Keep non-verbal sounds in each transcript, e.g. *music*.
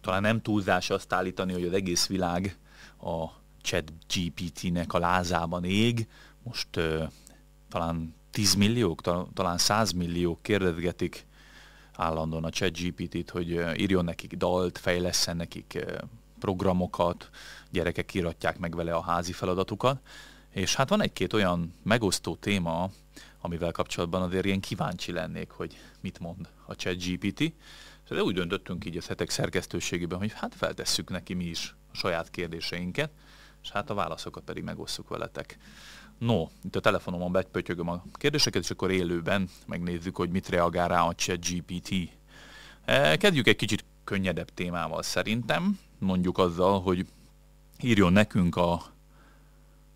talán nem túlzás azt állítani, hogy az egész világ a chat GPT-nek a lázában ég. Most ö, talán 10 milliók, talán 100 milliók kérdezgetik állandóan a chat GPT-t, hogy írjon nekik dalt, fejleszen nekik programokat, gyerekek íratják meg vele a házi feladatukat. És hát van egy-két olyan megosztó téma, amivel kapcsolatban azért ilyen kíváncsi lennék, hogy mit mond a chat GPT de szóval úgy döntöttünk így a hetek szerkesztőségében, hogy hát feltesszük neki mi is a saját kérdéseinket, és hát a válaszokat pedig megosszuk veletek. No, itt a telefonomon begypötyögöm a kérdéseket, és akkor élőben megnézzük, hogy mit reagál rá a chat GPT. E, kezdjük egy kicsit könnyedebb témával szerintem, mondjuk azzal, hogy írjon nekünk a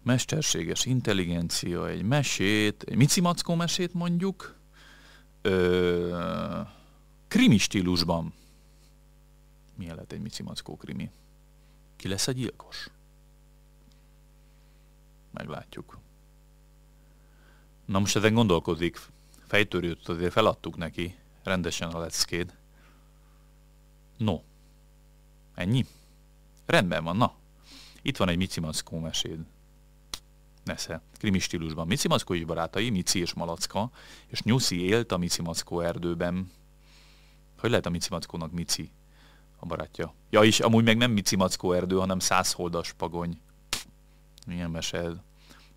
mesterséges intelligencia egy mesét, egy micimackó mesét mondjuk, ö, Krimi stílusban. Milyen lehet egy micimackó krimi? Ki lesz a gyilkos? Meglátjuk. Na most ezen gondolkozik. Fejtörőt azért feladtuk neki. Rendesen a leckéd. No. Ennyi? Rendben van, na. Itt van egy micimackó meséd. Nesze. Krimi stílusban. és barátai, Mici és Malacka, és Nyuszi élt a Micimackó erdőben, hogy lehet a Mici Mackónak Mici a barátja? Ja, és amúgy meg nem Mici Mackó erdő, hanem százholdas pagony. Milyen mese ez?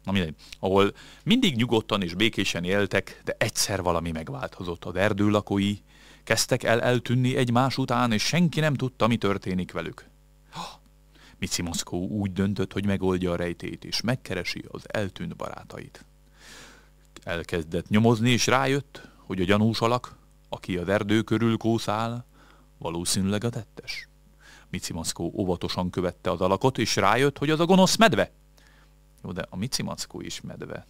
Na mindegy. Ahol mindig nyugodtan és békésen éltek, de egyszer valami megváltozott. Az erdő lakói kezdtek el eltűnni egymás után, és senki nem tudta, mi történik velük. *gasps* Mici Moszkó úgy döntött, hogy megoldja a rejtét, és megkeresi az eltűnt barátait. Elkezdett nyomozni, és rájött, hogy a gyanús alak aki a verdő körül kószál, valószínűleg a tettes. Micimaszkó óvatosan követte az alakot, és rájött, hogy az a gonosz medve. Jó, de a Micimaszkó is medve.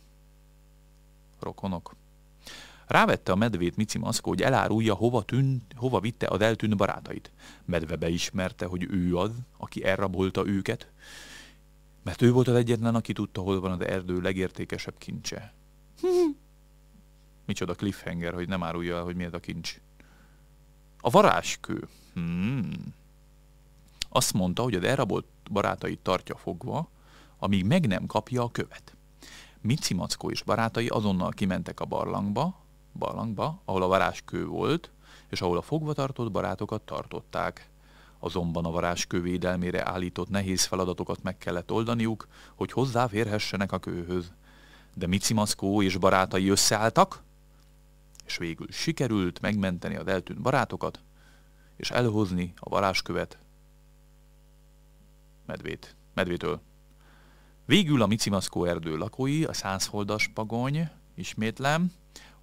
Rokonok. Rávette a medvét Micimaszkó, hogy elárulja, hova, tűn, hova vitte az eltűnt barátait. Medve beismerte, hogy ő az, aki elrabolta őket, mert ő volt az egyetlen, aki tudta, hol van az erdő legértékesebb kincse. Micsoda cliffhanger, hogy nem árulja el, hogy miért a kincs. A varázskő. Hmm. Azt mondta, hogy az elrabolt barátait tartja fogva, amíg meg nem kapja a követ. Mici Mackó és barátai azonnal kimentek a barlangba, barlangba, ahol a varázskő volt, és ahol a fogvatartott barátokat tartották. Azonban a varázskő védelmére állított nehéz feladatokat meg kellett oldaniuk, hogy hozzáférhessenek a kőhöz. De Mici Mackó és barátai összeálltak, és végül sikerült megmenteni az eltűnt barátokat, és elhozni a varázskövet medvét, medvétől. Végül a Micimaszkó erdő lakói, a százholdas pagony, ismétlem,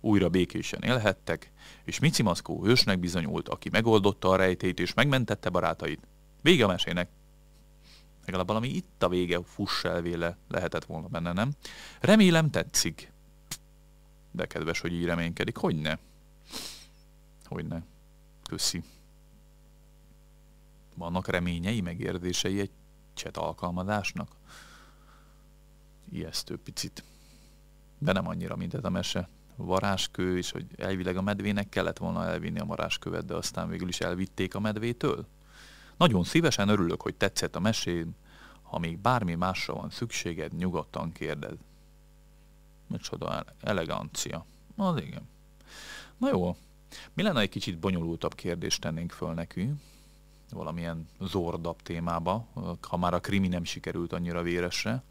újra békésen élhettek, és Micimaszkó hősnek bizonyult, aki megoldotta a rejtét és megmentette barátait. Vége a mesének. Legalább valami itt a vége fuss elvéle lehetett volna benne, nem? Remélem tetszik de kedves, hogy így reménykedik. Hogyne? Hogyne? Köszi. Vannak reményei, megérzései egy chat alkalmazásnak? Ijesztő picit. De nem annyira, mint ez a mese. Varázskő, és hogy elvileg a medvének kellett volna elvinni a varázskövet, de aztán végül is elvitték a medvétől. Nagyon szívesen örülök, hogy tetszett a mesén. Ha még bármi másra van szükséged, nyugodtan kérdezd. Micsoda elegancia. Az igen. Na jó. Mi lenne egy kicsit bonyolultabb kérdést tennénk föl neki? Valamilyen zordabb témába, ha már a krimi nem sikerült annyira véresre.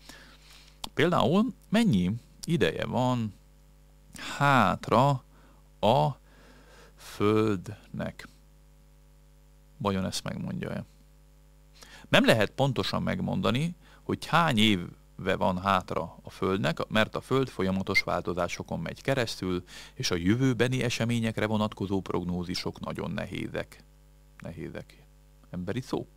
Például mennyi ideje van hátra a Földnek? Vajon ezt megmondja-e? Nem lehet pontosan megmondani, hogy hány év éve van hátra a Földnek, mert a Föld folyamatos változásokon megy keresztül, és a jövőbeni eseményekre vonatkozó prognózisok nagyon nehézek. Nehézek. Emberi szó?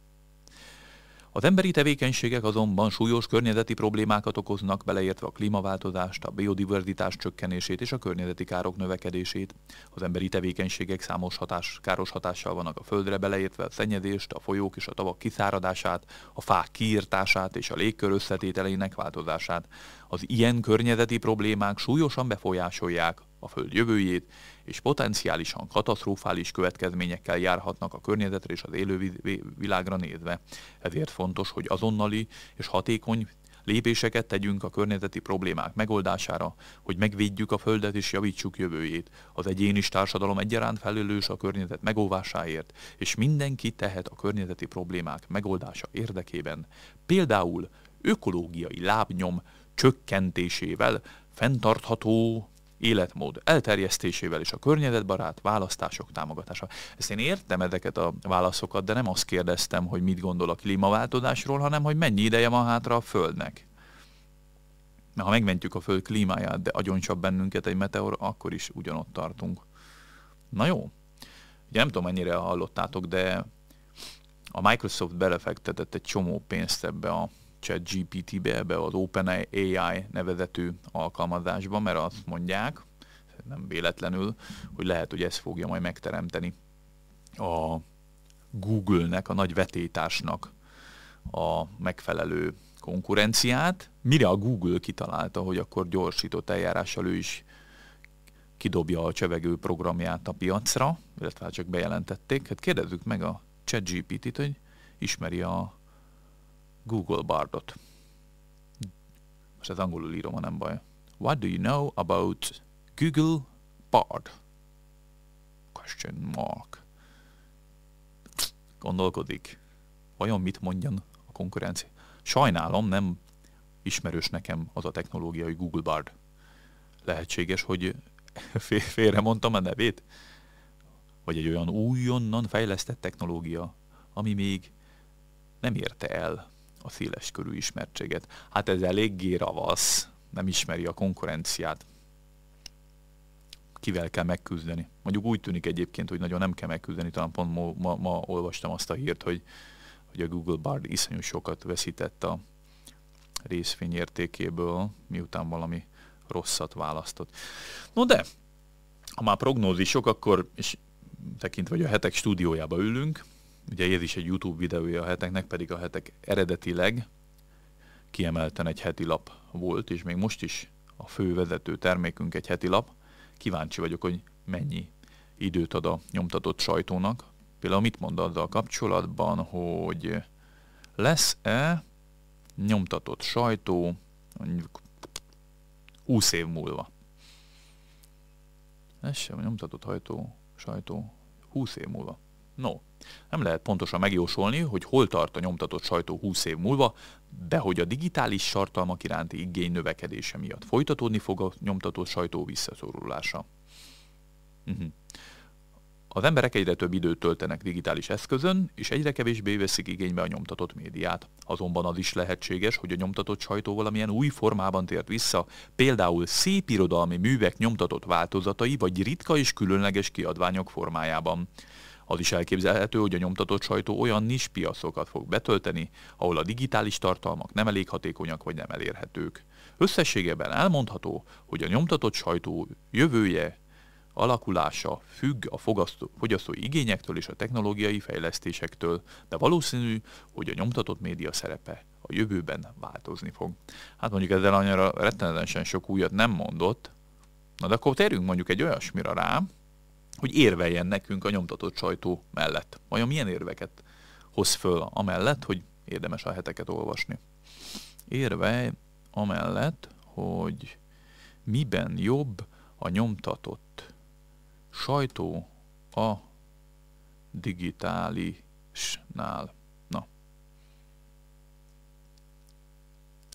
Az emberi tevékenységek azonban súlyos környezeti problémákat okoznak, beleértve a klímaváltozást, a biodiverzitás csökkenését és a környezeti károk növekedését. Az emberi tevékenységek számos hatás, káros hatással vannak a földre, beleértve a szennyezést, a folyók és a tavak kiszáradását, a fák kiirtását és a légkör összetételeinek változását. Az ilyen környezeti problémák súlyosan befolyásolják a Föld jövőjét, és potenciálisan katasztrofális következményekkel járhatnak a környezetre és az élővilágra nézve. Ezért fontos, hogy azonnali és hatékony lépéseket tegyünk a környezeti problémák megoldására, hogy megvédjük a Földet és javítsuk jövőjét. Az egyén is társadalom egyaránt felelős a környezet megóvásáért, és mindenki tehet a környezeti problémák megoldása érdekében. Például ökológiai lábnyom csökkentésével fenntartható életmód elterjesztésével és a környezetbarát választások támogatása. Ezt én értem ezeket a válaszokat, de nem azt kérdeztem, hogy mit gondol a klímaváltozásról, hanem hogy mennyi ideje van hátra a Földnek. Mert ha megmentjük a Föld klímáját, de agyoncsap bennünket egy meteor, akkor is ugyanott tartunk. Na jó. Ugye nem tudom, mennyire hallottátok, de a Microsoft belefektetett egy csomó pénzt ebbe a chat GPT-be, ebbe az OpenAI nevezetű alkalmazásba, mert azt mondják, nem véletlenül, hogy lehet, hogy ez fogja majd megteremteni a Google-nek, a nagy vetétásnak a megfelelő konkurenciát, mire a Google kitalálta, hogy akkor gyorsított eljárással ő is kidobja a csevegő programját a piacra, illetve hát csak bejelentették. Hát kérdezzük meg a ChatGPT-t, hogy ismeri a Google Bardot. Most ez angolul írom, ha nem baj. What do you know about Google Bard? Question mark. Gondolkodik. Vajon mit mondjan a konkurencia? Sajnálom, nem ismerős nekem az a technológia, hogy Google Bard. Lehetséges, hogy félre mondtam a nevét? Vagy egy olyan újonnan fejlesztett technológia, ami még nem érte el a széles körű ismertséget. Hát ez eléggé ravasz, nem ismeri a konkurenciát. Kivel kell megküzdeni? Mondjuk úgy tűnik egyébként, hogy nagyon nem kell megküzdeni, talán pont ma, ma, ma olvastam azt a hírt, hogy, hogy a Google Bard iszonyú sokat veszített a részvény értékéből, miután valami rosszat választott. No de, ha már prognózisok, akkor, és tekintve, hogy a hetek stúdiójába ülünk, ugye ez is egy YouTube videója a heteknek, pedig a hetek eredetileg kiemelten egy heti lap volt, és még most is a fő vezető termékünk egy heti lap. Kíváncsi vagyok, hogy mennyi időt ad a nyomtatott sajtónak. Például mit mond azzal kapcsolatban, hogy lesz-e nyomtatott sajtó mondjuk 20 év múlva? Ez sem nyomtatott hajtó, sajtó 20 év múlva. No, nem lehet pontosan megjósolni, hogy hol tart a nyomtatott sajtó 20 év múlva, de hogy a digitális tartalmak iránti igény növekedése miatt folytatódni fog a nyomtatott sajtó visszaszorulása. Uh-huh. Az emberek egyre több időt töltenek digitális eszközön, és egyre kevésbé veszik igénybe a nyomtatott médiát. Azonban az is lehetséges, hogy a nyomtatott sajtó valamilyen új formában tért vissza, például szépirodalmi művek nyomtatott változatai, vagy ritka és különleges kiadványok formájában. Az is elképzelhető, hogy a nyomtatott sajtó olyan nis piacokat fog betölteni, ahol a digitális tartalmak nem elég hatékonyak vagy nem elérhetők. Összességében elmondható, hogy a nyomtatott sajtó jövője alakulása függ a fogasztó, fogyasztói igényektől és a technológiai fejlesztésektől, de valószínű, hogy a nyomtatott média szerepe a jövőben változni fog. Hát mondjuk ezzel annyira rettenetesen sok újat nem mondott, na de akkor térjünk mondjuk egy olyasmira rá, hogy érveljen nekünk a nyomtatott sajtó mellett. Vajon milyen érveket hoz föl amellett, hogy érdemes a heteket olvasni? Érvej amellett, hogy miben jobb a nyomtatott sajtó a digitálisnál. Na.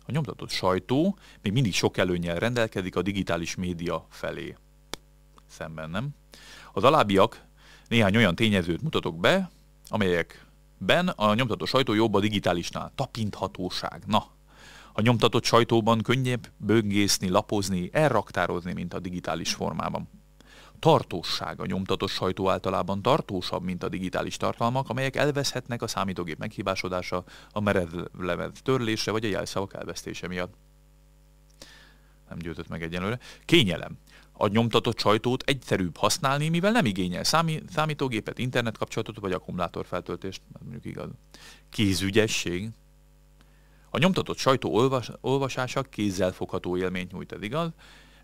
A nyomtatott sajtó még mindig sok előnyel rendelkezik a digitális média felé. Szemben nem? Az alábbiak néhány olyan tényezőt mutatok be, amelyekben a nyomtatott sajtó jobb a digitálisnál. Tapinthatóság. Na, a nyomtatott sajtóban könnyebb böngészni, lapozni, elraktározni, mint a digitális formában. Tartóság a nyomtatott sajtó általában tartósabb, mint a digitális tartalmak, amelyek elveszhetnek a számítógép meghibásodása, a merevlemez törlése vagy a jelszavak elvesztése miatt. Nem győzött meg egyenlőre. Kényelem a nyomtatott sajtót egyszerűbb használni, mivel nem igényel számi, számítógépet, internetkapcsolatot vagy akkumulátorfeltöltést, mondjuk igaz. Kézügyesség. A nyomtatott sajtó olvas, olvasása kézzelfogható élményt nyújt, ez igaz,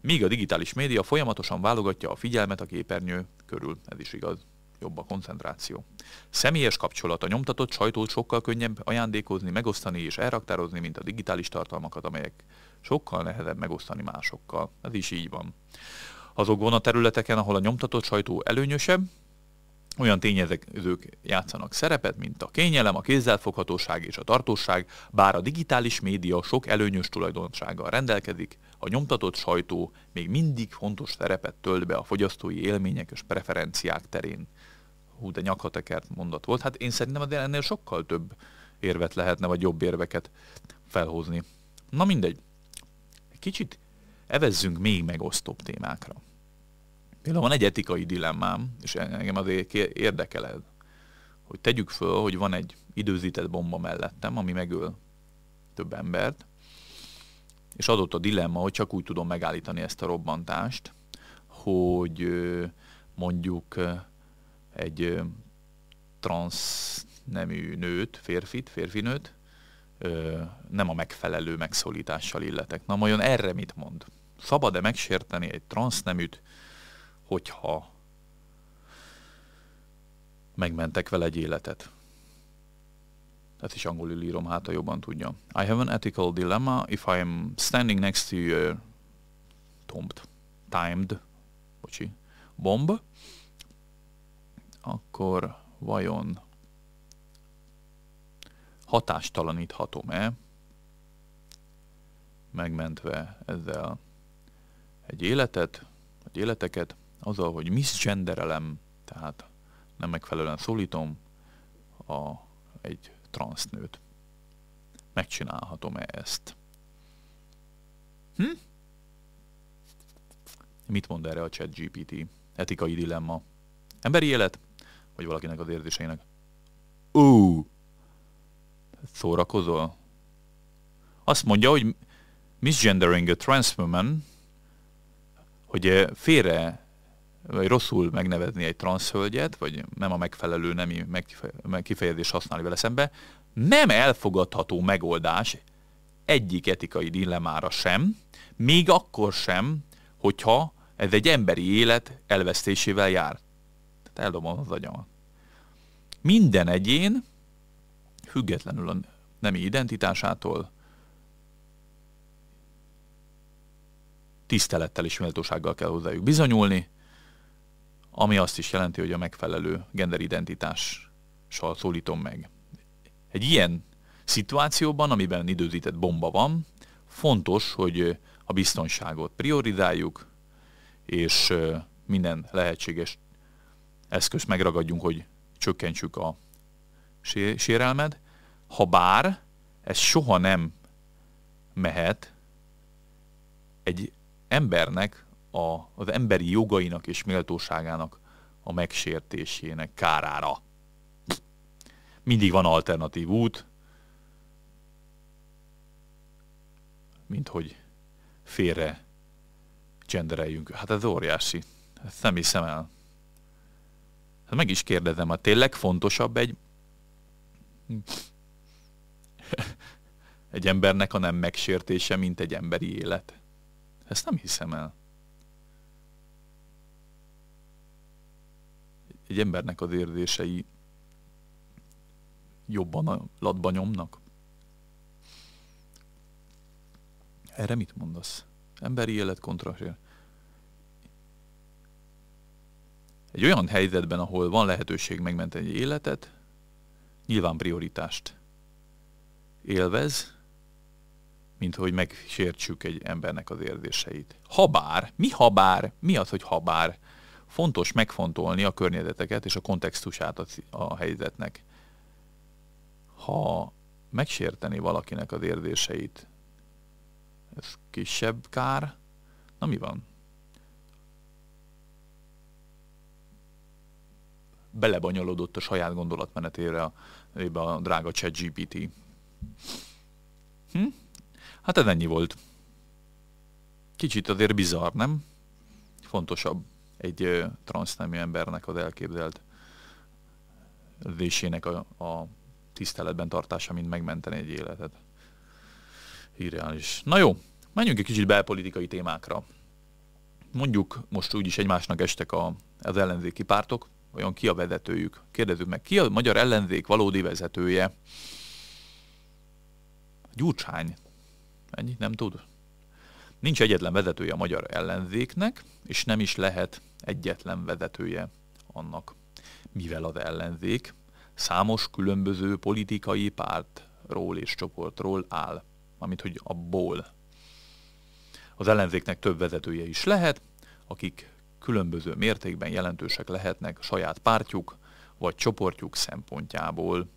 míg a digitális média folyamatosan válogatja a figyelmet a képernyő körül, ez is igaz jobb a koncentráció. Személyes kapcsolat a nyomtatott sajtót sokkal könnyebb ajándékozni, megosztani és elraktározni, mint a digitális tartalmakat, amelyek sokkal nehezebb megosztani másokkal. Ez is így van. Azokon a területeken, ahol a nyomtatott sajtó előnyösebb, olyan tényezők játszanak szerepet, mint a kényelem, a kézzelfoghatóság és a tartóság, bár a digitális média sok előnyös tulajdonsággal rendelkezik, a nyomtatott sajtó még mindig fontos szerepet tölt be a fogyasztói élmények és preferenciák terén. Hú, de nyakatekert mondat volt. Hát én szerintem ennél sokkal több érvet lehetne, vagy jobb érveket felhozni. Na mindegy kicsit evezzünk még megosztóbb témákra. Például van egy etikai dilemmám, és e-, engem azért érdekel ez, hogy tegyük föl, hogy van egy időzített bomba mellettem, ami megöl több embert, és adott a dilemma, hogy csak úgy tudom megállítani ezt a robbantást, hogy mondjuk egy transz nemű nőt, férfit, férfinőt ö, nem a megfelelő megszólítással illetek. Na, majon erre mit mond? Szabad-e megsérteni egy transzneműt, hogyha megmentek vele egy életet? Ezt is angolul írom, hát a jobban tudja. I have an ethical dilemma if I am standing next to a tombed, timed, bocsi, bomb, akkor vajon hatástalaníthatom-e, megmentve ezzel egy életet, egy életeket, azzal, hogy miszcsenderelem, tehát nem megfelelően szólítom a, egy transznőt. Megcsinálhatom-e ezt? Hm? Mit mond erre a chat GPT? Etikai dilemma. Emberi élet? Vagy valakinek az érzéseinek? Ó! szórakozol? Azt mondja, hogy misgendering a trans woman, hogy eh, félre, vagy rosszul megnevezni egy transzhölgyet, vagy nem a megfelelő nemi kifejezés használni vele szembe, nem elfogadható megoldás egyik etikai dilemára sem, még akkor sem, hogyha ez egy emberi élet elvesztésével jár. Tehát eldobom az agyamat. Minden egyén függetlenül a nemi identitásától, tisztelettel és méltósággal kell hozzájuk bizonyulni, ami azt is jelenti, hogy a megfelelő genderidentitással szólítom meg. Egy ilyen szituációban, amiben időzített bomba van, fontos, hogy a biztonságot priorizáljuk, és minden lehetséges eszközt megragadjunk, hogy csökkentsük a sérelmed, ha bár ez soha nem mehet egy embernek, a, az emberi jogainak és méltóságának a megsértésének kárára. Mindig van alternatív út, mint hogy félre csendereljünk. Hát ez óriási. Ezt nem hiszem el. Hát meg is kérdezem, a hát tényleg fontosabb egy *laughs* Egy embernek a nem megsértése, mint egy emberi élet. Ezt nem hiszem el. Egy embernek az érzései jobban a latba nyomnak. Erre mit mondasz? Emberi élet kontra Egy olyan helyzetben, ahol van lehetőség megmenteni egy életet, nyilván prioritást élvez, mint hogy megsértsük egy embernek az érzéseit. Habár, mi habár, mi az, hogy habár? Fontos megfontolni a környezeteket és a kontextusát a, a helyzetnek. Ha megsérteni valakinek az érzéseit, ez kisebb kár, na mi van? Belebonyolódott a saját gondolatmenetére a, ébe a drága chat GPT. Hm? Hát ez ennyi volt. Kicsit azért bizarr, nem? Fontosabb egy transznemű embernek az elképzelt vésének a, a tiszteletben tartása, mint megmenteni egy életet. Irreális. Na jó, menjünk egy kicsit belpolitikai témákra. Mondjuk most úgyis egymásnak estek a, az ellenzéki pártok, Vajon ki a vezetőjük? Kérdezzük meg, ki a magyar ellenzék valódi vezetője? Gyurcsány. Ennyi? Nem tud? Nincs egyetlen vezetője a magyar ellenzéknek, és nem is lehet egyetlen vezetője annak, mivel az ellenzék számos különböző politikai pártról és csoportról áll, amit hogy abból. Az ellenzéknek több vezetője is lehet, akik különböző mértékben jelentősek lehetnek saját pártjuk vagy csoportjuk szempontjából,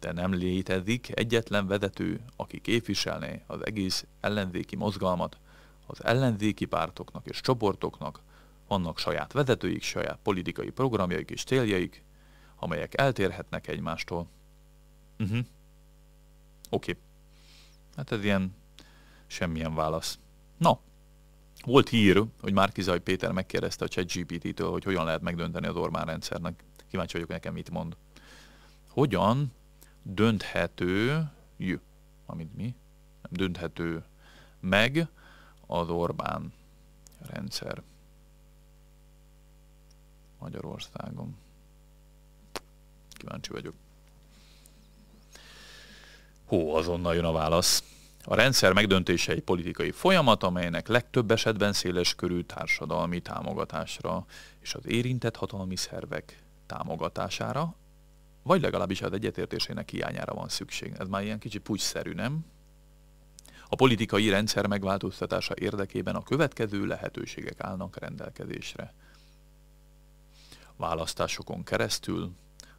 de nem létezik egyetlen vezető, aki képviselné az egész ellenzéki mozgalmat. Az ellenzéki pártoknak és csoportoknak vannak saját vezetőik, saját politikai programjaik és céljaik, amelyek eltérhetnek egymástól. Uh-huh. Oké. Okay. Hát ez ilyen semmilyen válasz. Na, volt hír, hogy Márkizaj Péter megkérdezte a chatgpt től hogy hogyan lehet megdönteni az Orbán rendszernek. Kíváncsi vagyok, nekem mit mond. Hogyan dönthető, jö, amit mi, nem dönthető meg az Orbán rendszer Magyarországon. Kíváncsi vagyok. Hó, azonnal jön a válasz. A rendszer megdöntése egy politikai folyamat, amelynek legtöbb esetben széles körű társadalmi támogatásra és az érintett hatalmi szervek támogatására, vagy legalábbis az egyetértésének hiányára van szükség. Ez már ilyen kicsit pucszerű, nem? A politikai rendszer megváltoztatása érdekében a következő lehetőségek állnak rendelkezésre. Választásokon keresztül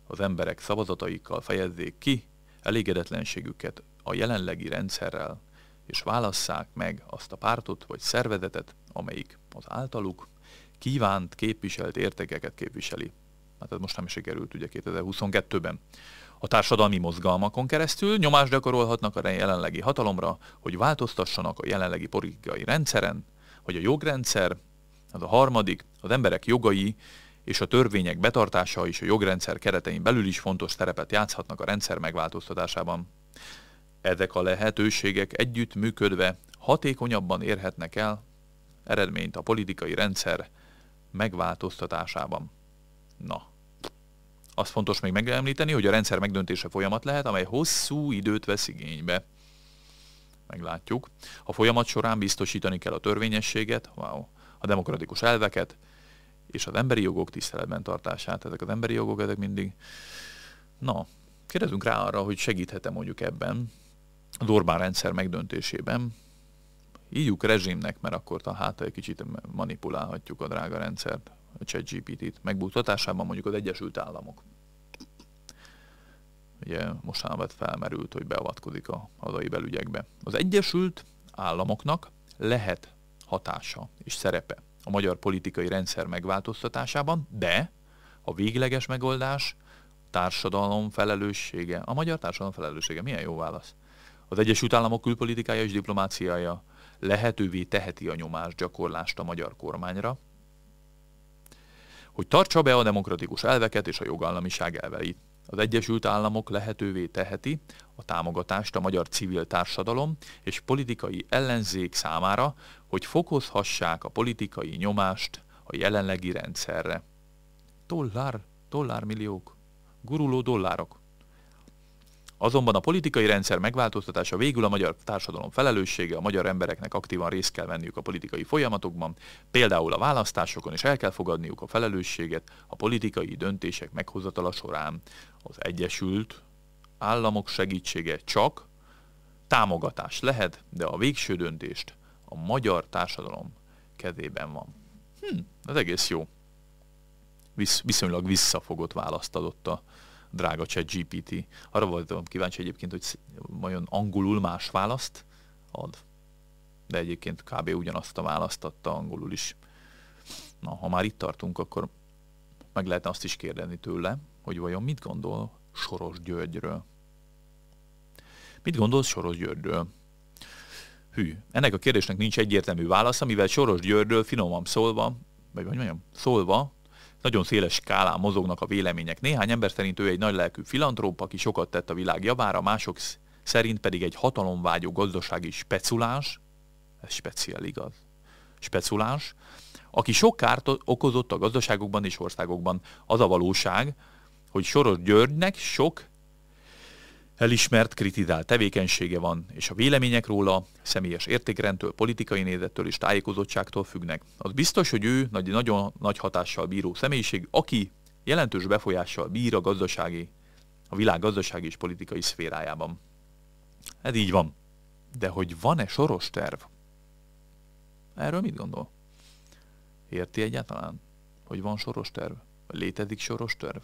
az emberek szavazataikkal fejezzék ki elégedetlenségüket a jelenlegi rendszerrel, és válasszák meg azt a pártot vagy szervezetet, amelyik az általuk kívánt, képviselt értékeket képviseli. Hát ez most nem sikerült ugye 2022-ben. A társadalmi mozgalmakon keresztül nyomást gyakorolhatnak a jelenlegi hatalomra, hogy változtassanak a jelenlegi politikai rendszeren, hogy a jogrendszer, az a harmadik, az emberek jogai és a törvények betartása is a jogrendszer keretein belül is fontos szerepet játszhatnak a rendszer megváltoztatásában. Ezek a lehetőségek együttműködve hatékonyabban érhetnek el eredményt a politikai rendszer megváltoztatásában. Na, azt fontos még megemlíteni, hogy a rendszer megdöntése folyamat lehet, amely hosszú időt vesz igénybe. Meglátjuk. A folyamat során biztosítani kell a törvényességet, wow, a demokratikus elveket és az emberi jogok tiszteletben tartását. Ezek az emberi jogok, ezek mindig... Na, kérdezünk rá arra, hogy segíthetem mondjuk ebben, az Orbán rendszer megdöntésében. Hívjuk rezsimnek, mert akkor a hát egy kicsit manipulálhatjuk a drága rendszert, a ChatGPT-t. Megbuktatásában mondjuk az Egyesült Államok. Ugye mostanában felmerült, hogy beavatkozik a hazai belügyekbe. Az Egyesült Államoknak lehet hatása és szerepe a magyar politikai rendszer megváltoztatásában, de a végleges megoldás társadalom felelőssége. A magyar társadalom felelőssége. Milyen jó válasz. Az Egyesült Államok külpolitikája és diplomáciája lehetővé teheti a nyomás gyakorlást a magyar kormányra, hogy tartsa be a demokratikus elveket és a jogállamiság elveit. Az Egyesült Államok lehetővé teheti a támogatást a magyar civil társadalom és politikai ellenzék számára, hogy fokozhassák a politikai nyomást a jelenlegi rendszerre. Dollár, dollármilliók, guruló dollárok. Azonban a politikai rendszer megváltoztatása végül a magyar társadalom felelőssége, a magyar embereknek aktívan részt kell venniük a politikai folyamatokban, például a választásokon is el kell fogadniuk a felelősséget a politikai döntések meghozatala során. Az Egyesült Államok segítsége csak támogatás lehet, de a végső döntést a magyar társadalom kezében van. Hm, ez egész jó. Visz, viszonylag visszafogott választ adott a drága chat GPT. Arra voltam kíváncsi egyébként, hogy vajon angolul más választ ad. De egyébként kb. ugyanazt a választ adta angolul is. Na, ha már itt tartunk, akkor meg lehetne azt is kérdeni tőle, hogy vajon mit gondol Soros Györgyről. Mit gondolsz Soros Györgyről? Hű, ennek a kérdésnek nincs egyértelmű válasz, amivel Soros Györgyről finoman szólva, vagy hogy mondjam, szólva nagyon széles skálán mozognak a vélemények. Néhány ember szerint ő egy nagylelkű filantróp, aki sokat tett a világ javára, mások szerint pedig egy hatalomvágyó gazdasági speculáns, ez speciál igaz, speculáns, aki sok kárt okozott a gazdaságokban és országokban. Az a valóság, hogy Soros Györgynek sok elismert kritizál tevékenysége van, és a vélemények róla személyes értékrendtől, politikai nézettől és tájékozottságtól függnek. Az biztos, hogy ő nagy, nagyon nagy hatással bíró személyiség, aki jelentős befolyással bír a gazdasági, a világ gazdasági és politikai szférájában. Ez így van. De hogy van-e soros terv? Erről mit gondol? Érti egyáltalán, hogy van soros terv? Létezik soros terv?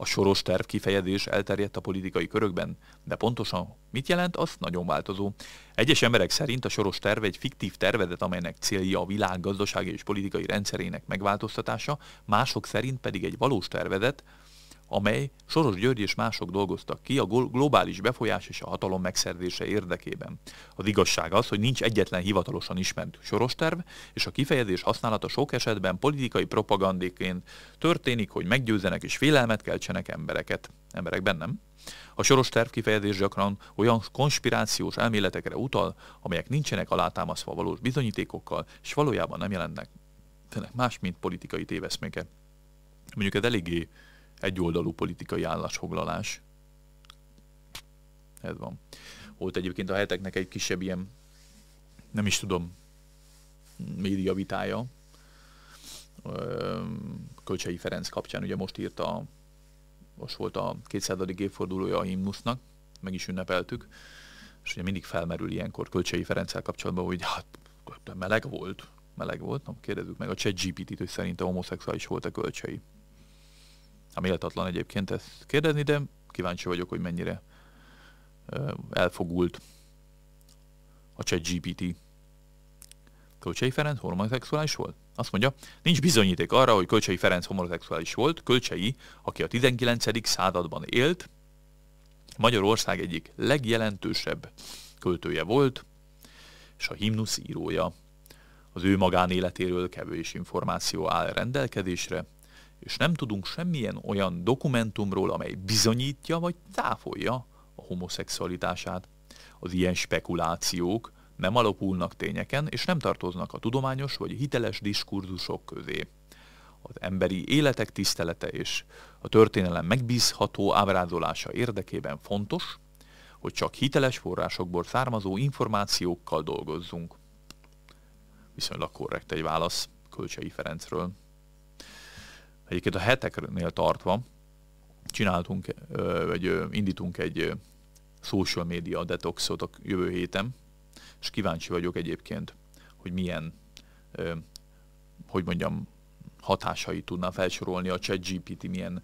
A soros terv kifejezés elterjedt a politikai körökben, de pontosan mit jelent, az nagyon változó. Egyes emberek szerint a soros terv egy fiktív tervezet, amelynek célja a világ gazdasági és politikai rendszerének megváltoztatása, mások szerint pedig egy valós tervezet, amely Soros György és mások dolgoztak ki a globális befolyás és a hatalom megszerzése érdekében. Az igazság az, hogy nincs egyetlen hivatalosan ismert Soros terv, és a kifejezés használata sok esetben politikai propagandéként történik, hogy meggyőzenek és félelmet keltsenek embereket. Emberekben nem. A soros terv kifejezés gyakran olyan konspirációs elméletekre utal, amelyek nincsenek alátámasztva valós bizonyítékokkal, és valójában nem jelennek más, mint politikai téveszméke. Mondjuk ez eléggé egyoldalú politikai állásfoglalás. Ez van. Volt egyébként a heteknek egy kisebb ilyen, nem is tudom, média vitája. Kölcsei Ferenc kapcsán, ugye most írta, most volt a 200. évfordulója a himnusznak, meg is ünnepeltük, és ugye mindig felmerül ilyenkor Kölcsei Ferenccel kapcsolatban, hogy hát meleg volt, meleg volt, nem kérdezzük meg a chat GPT-t, hogy szerinte homoszexuális volt a Kölcsei méltatlan egyébként ezt kérdezni, de kíváncsi vagyok, hogy mennyire elfogult a chat GPT. Kölcsei Ferenc homoszexuális volt? Azt mondja, nincs bizonyíték arra, hogy Kölcsei Ferenc homoszexuális volt. Kölcsei, aki a 19. században élt, Magyarország egyik legjelentősebb költője volt, és a himnusz írója. Az ő magánéletéről kevés információ áll rendelkezésre, és nem tudunk semmilyen olyan dokumentumról, amely bizonyítja vagy cáfolja a homoszexualitását. Az ilyen spekulációk nem alapulnak tényeken, és nem tartoznak a tudományos vagy hiteles diskurzusok közé. Az emberi életek tisztelete és a történelem megbízható ábrázolása érdekében fontos, hogy csak hiteles forrásokból származó információkkal dolgozzunk. Viszonylag korrekt egy válasz Kölcsei Ferencről. Egyébként a heteknél tartva csináltunk, vagy indítunk egy social media detoxot a jövő héten, és kíváncsi vagyok egyébként, hogy milyen, hogy mondjam, hatásai tudná felsorolni a ChatGPT, milyen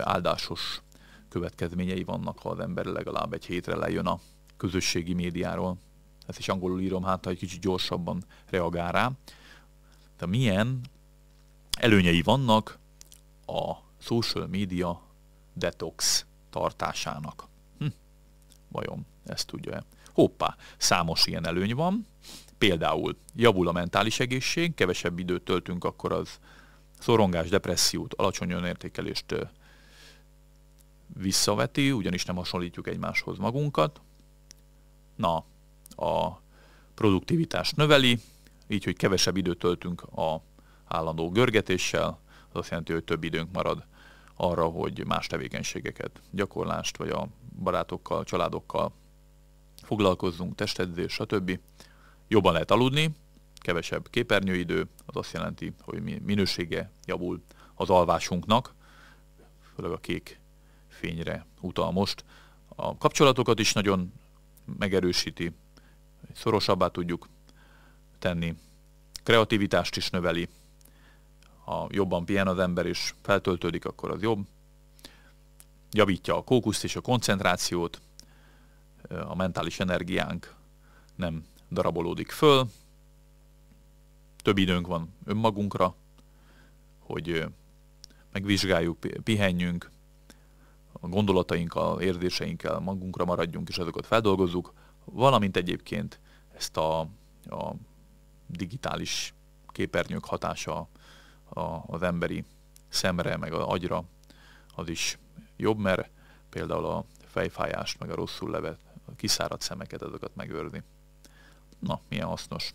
áldásos következményei vannak, ha az ember legalább egy hétre lejön a közösségi médiáról. Ezt is angolul írom, hát ha egy kicsit gyorsabban reagál rá. De milyen előnyei vannak a social media detox tartásának. Hm, vajon ezt tudja-e? Hoppá, számos ilyen előny van. Például javul a mentális egészség, kevesebb időt töltünk, akkor az szorongás, depressziót, alacsony önértékelést visszaveti, ugyanis nem hasonlítjuk egymáshoz magunkat. Na, a produktivitást növeli, így, hogy kevesebb időt töltünk a állandó görgetéssel, az azt jelenti, hogy több időnk marad arra, hogy más tevékenységeket, gyakorlást, vagy a barátokkal, családokkal foglalkozzunk, testedzés, stb. Jobban lehet aludni, kevesebb képernyőidő, az azt jelenti, hogy minősége javul az alvásunknak, főleg a kék fényre utal most. A kapcsolatokat is nagyon megerősíti, szorosabbá tudjuk tenni, kreativitást is növeli, ha jobban pihen az ember és feltöltődik, akkor az jobb. Javítja a kókuszt és a koncentrációt, a mentális energiánk nem darabolódik föl, több időnk van önmagunkra, hogy megvizsgáljuk, pihenjünk, a gondolatainkkal, érzéseinkkel magunkra maradjunk, és azokat feldolgozzuk, valamint egyébként ezt a, a digitális képernyők hatása a, az emberi szemre, meg az agyra, az is jobb, mert például a fejfájást, meg a rosszul levet, a kiszáradt szemeket, azokat megőrzi. Na, milyen hasznos.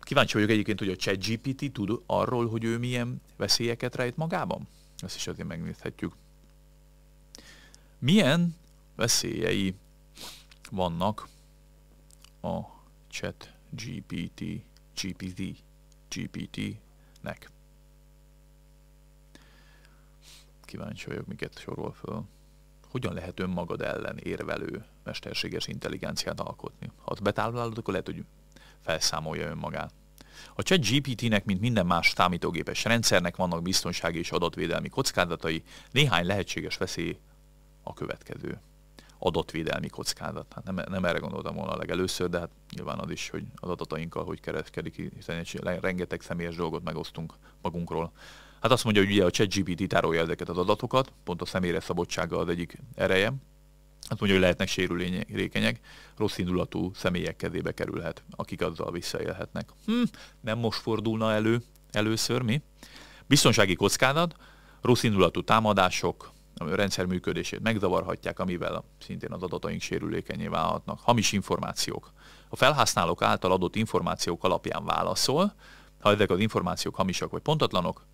Kíváncsi vagyok egyébként, hogy a ChatGPT tud arról, hogy ő milyen veszélyeket rejt magában? Ezt is azért megnézhetjük. Milyen veszélyei vannak a chat GPT, GPT, GPT-nek? kíváncsi vagyok, miket sorol föl. Hogyan lehet önmagad ellen érvelő mesterséges intelligenciát alkotni? Ha ott akkor lehet, hogy felszámolja önmagát. A chat GPT-nek, mint minden más számítógépes rendszernek vannak biztonsági és adatvédelmi kockázatai, néhány lehetséges veszély a következő. Adatvédelmi kockázat. Hát nem, nem erre gondoltam volna legelőször, de hát nyilván az is, hogy az adatainkkal hogy kereskedik, hiszen rengeteg személyes dolgot megosztunk magunkról Hát azt mondja, hogy ugye a ChatGPT tárolja ezeket az adatokat, pont a személyre szabadsága az egyik ereje. Azt mondja, hogy lehetnek sérülékenyek, rossz indulatú személyek kezébe kerülhet, akik azzal visszaélhetnek. Hm, nem most fordulna elő először mi? Biztonsági kockázat, rossz indulatú támadások, a rendszer működését megzavarhatják, amivel szintén az adataink sérülékenyé válhatnak. Hamis információk. A felhasználók által adott információk alapján válaszol, ha ezek az információk hamisak vagy pontatlanok,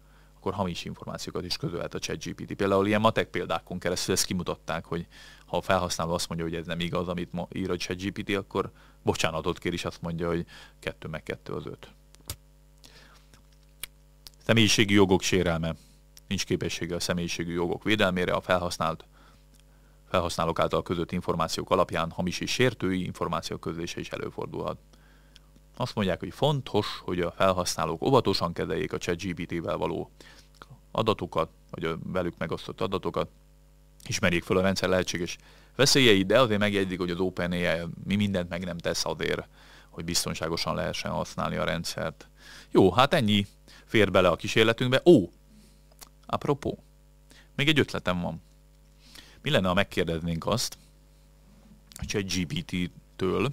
akkor hamis információkat is közölhet a ChatGPT. Például ilyen matek példákon keresztül ezt kimutatták, hogy ha a felhasználó azt mondja, hogy ez nem igaz, amit ma ír a ChatGPT, akkor bocsánatot kér, is, azt mondja, hogy kettő meg kettő az öt. Személyiségi jogok sérelme. Nincs képessége a személyiségi jogok védelmére, a felhasznált felhasználók által között információk alapján hamis és sértői információk közlése is előfordulhat. Azt mondják, hogy fontos, hogy a felhasználók óvatosan kezeljék a ChatGPT-vel való adatokat, vagy a velük megosztott adatokat, ismerjék fel a rendszer lehetséges veszélyeit, de azért megjegyzik, hogy az OpenAI mi mindent meg nem tesz azért, hogy biztonságosan lehessen használni a rendszert. Jó, hát ennyi fér bele a kísérletünkbe. Ó, apropó, még egy ötletem van. Mi lenne, ha megkérdeznénk azt, egy GPT-től,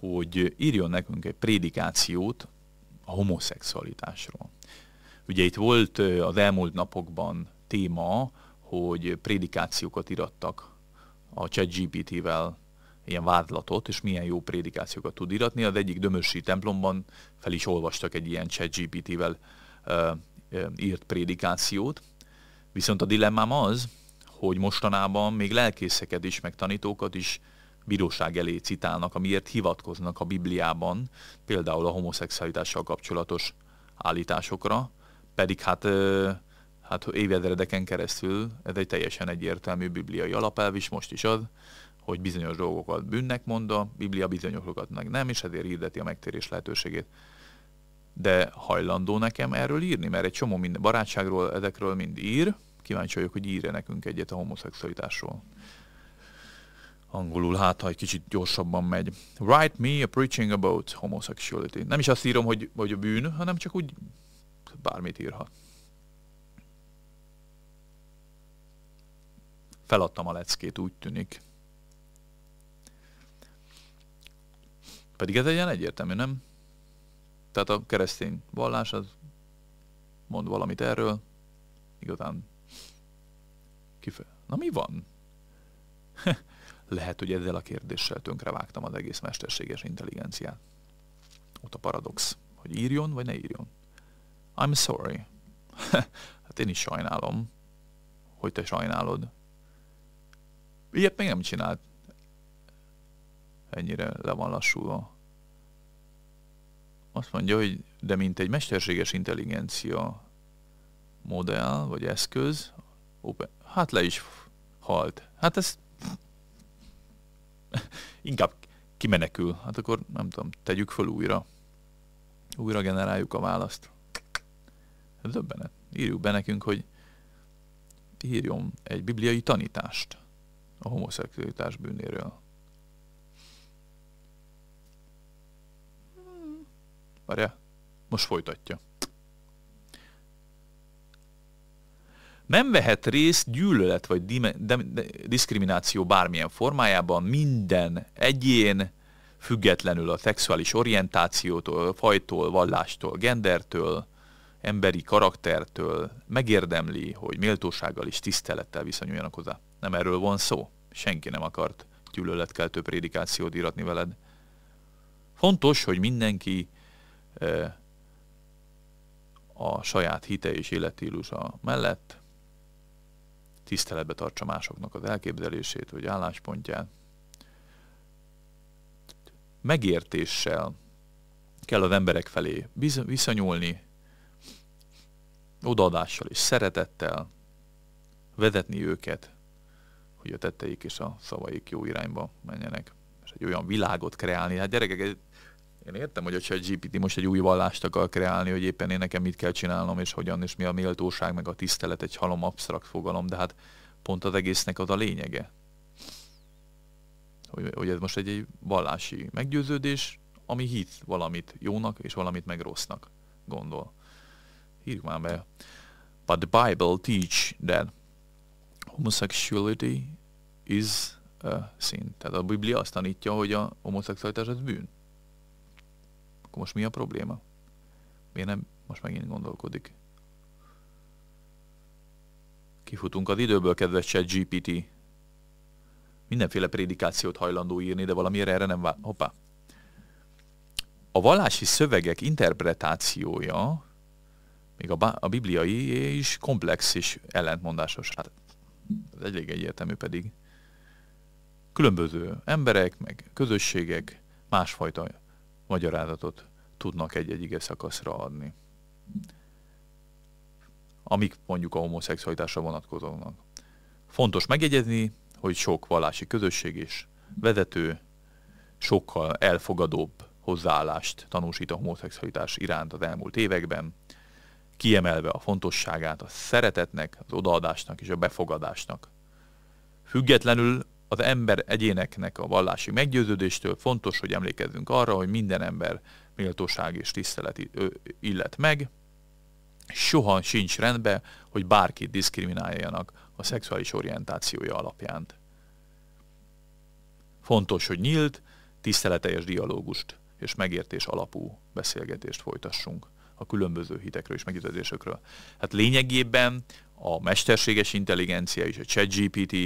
hogy írjon nekünk egy prédikációt a homoszexualitásról. Ugye itt volt az elmúlt napokban téma, hogy prédikációkat irattak a ChatGPT-vel ilyen vádlatot, és milyen jó prédikációkat tud iratni. Az egyik dömösi templomban fel is olvastak egy ilyen ChatGPT-vel írt prédikációt. Viszont a dilemmám az, hogy mostanában még lelkészeket is, meg tanítókat is bíróság elé citálnak, amiért hivatkoznak a Bibliában, például a homoszexualitással kapcsolatos állításokra, pedig hát, hát évezredeken keresztül ez egy teljesen egyértelmű bibliai alapelv is most is az, hogy bizonyos dolgokat bűnnek mond a Biblia, bizonyosokat meg nem, és ezért hirdeti a megtérés lehetőségét. De hajlandó nekem erről írni, mert egy csomó minden barátságról, ezekről mind ír, kíváncsi vagyok, hogy írja nekünk egyet a homoszexualitásról. Angolul, hát ha egy kicsit gyorsabban megy. Write me a preaching about homosexuality. Nem is azt írom, hogy, hogy a bűn, hanem csak úgy bármit írhat. Feladtam a leckét, úgy tűnik. Pedig ez egy ilyen egyértelmű, nem? Tehát a keresztény vallás az mond valamit erről, igazán kife... Na mi van? *laughs* Lehet, hogy ezzel a kérdéssel vágtam az egész mesterséges intelligenciát. Ott a paradox, hogy írjon vagy ne írjon. I'm sorry. *laughs* hát én is sajnálom, hogy te sajnálod. Ilyet még nem csinált. Ennyire le van lassulva. Azt mondja, hogy de mint egy mesterséges intelligencia modell, vagy eszköz, open, hát le is halt. Hát ez *laughs* inkább kimenekül. Hát akkor nem tudom, tegyük föl újra. Újra generáljuk a választ döbbenet. Írjuk be nekünk, hogy írjon egy bibliai tanítást a homoszexualitás bűnéről. Várja, most folytatja. Nem vehet részt gyűlölet vagy de, de, diszkrimináció bármilyen formájában minden egyén, függetlenül a szexuális orientációtól, fajtól, vallástól, gendertől, emberi karaktertől megérdemli, hogy méltósággal és tisztelettel viszonyuljanak hozzá. Nem erről van szó. Senki nem akart gyűlöletkeltő prédikációt íratni veled. Fontos, hogy mindenki e, a saját hite és életílusa mellett tiszteletbe tartsa másoknak az elképzelését vagy álláspontját. Megértéssel kell az emberek felé viszonyulni, odaadással és szeretettel vezetni őket, hogy a tetteik és a szavaik jó irányba menjenek, és egy olyan világot kreálni. Hát gyerekek, én értem, hogy a ChatGPT most egy új vallást akar kreálni, hogy éppen én nekem mit kell csinálnom, és hogyan, és mi a méltóság, meg a tisztelet, egy halom absztrakt fogalom, de hát pont az egésznek az a lényege. Hogy, hogy ez most egy, egy vallási meggyőződés, ami hit valamit jónak, és valamit meg rossznak gondol írjuk már be. But the Bible teach that homosexuality is a sin. Tehát a Biblia azt tanítja, hogy a homoszexualitás az bűn. Akkor most mi a probléma? Miért nem most megint gondolkodik? Kifutunk az időből, kedves chat GPT. Mindenféle prédikációt hajlandó írni, de valamiért erre nem vá... Hoppá. A vallási szövegek interpretációja még a, a bibliai is komplex és ellentmondásos. Hát ez elég egyértelmű pedig. Különböző emberek, meg közösségek másfajta magyarázatot tudnak egy-egy ige szakaszra adni. Amik mondjuk a homoszexualitásra vonatkozónak. Fontos megjegyezni, hogy sok vallási közösség és vezető sokkal elfogadóbb hozzáállást tanúsít a homoszexualitás iránt az elmúlt években, kiemelve a fontosságát a szeretetnek, az odaadásnak és a befogadásnak. Függetlenül az ember egyéneknek a vallási meggyőződéstől fontos, hogy emlékezzünk arra, hogy minden ember méltóság és tisztelet illet meg, soha sincs rendbe, hogy bárkit diszkrimináljanak a szexuális orientációja alapján. Fontos, hogy nyílt, tiszteleteljes dialógust és megértés alapú beszélgetést folytassunk a különböző hitekről és meggyőződésekről. Hát lényegében a mesterséges intelligencia és a ChatGPT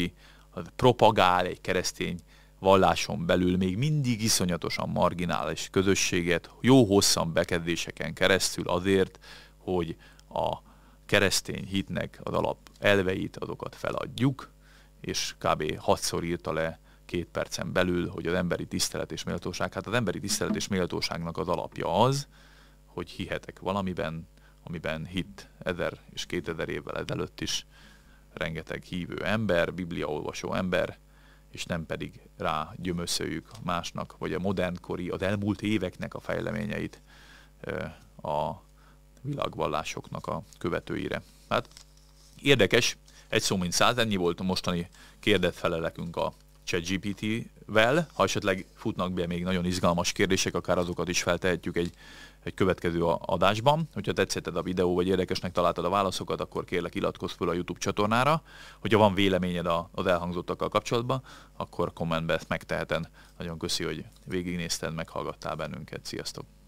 propagál egy keresztény valláson belül még mindig iszonyatosan marginális közösséget, jó hosszan bekedéseken keresztül azért, hogy a keresztény hitnek az alap elveit, azokat feladjuk, és kb. hatszor írta le két percen belül, hogy az emberi tisztelet és méltóság, hát az emberi tisztelet és méltóságnak az alapja az, hogy hihetek valamiben, amiben hit ezer és kétezer évvel ezelőtt is rengeteg hívő ember, bibliaolvasó ember, és nem pedig rá gyömöszöljük másnak, vagy a modernkori, az elmúlt éveknek a fejleményeit a világvallásoknak a követőire. Hát érdekes, egy szó mint száz, ennyi volt a mostani kérdett felelekünk a ChatGPT-vel. Ha esetleg futnak be még nagyon izgalmas kérdések, akár azokat is feltehetjük egy egy következő adásban. Hogyha tetszett a videó, vagy érdekesnek találtad a válaszokat, akkor kérlek iratkozz fel a YouTube csatornára. Hogyha van véleményed az elhangzottakkal kapcsolatban, akkor kommentbe ezt megteheted. Nagyon köszi, hogy végignézted, meghallgattál bennünket. Sziasztok!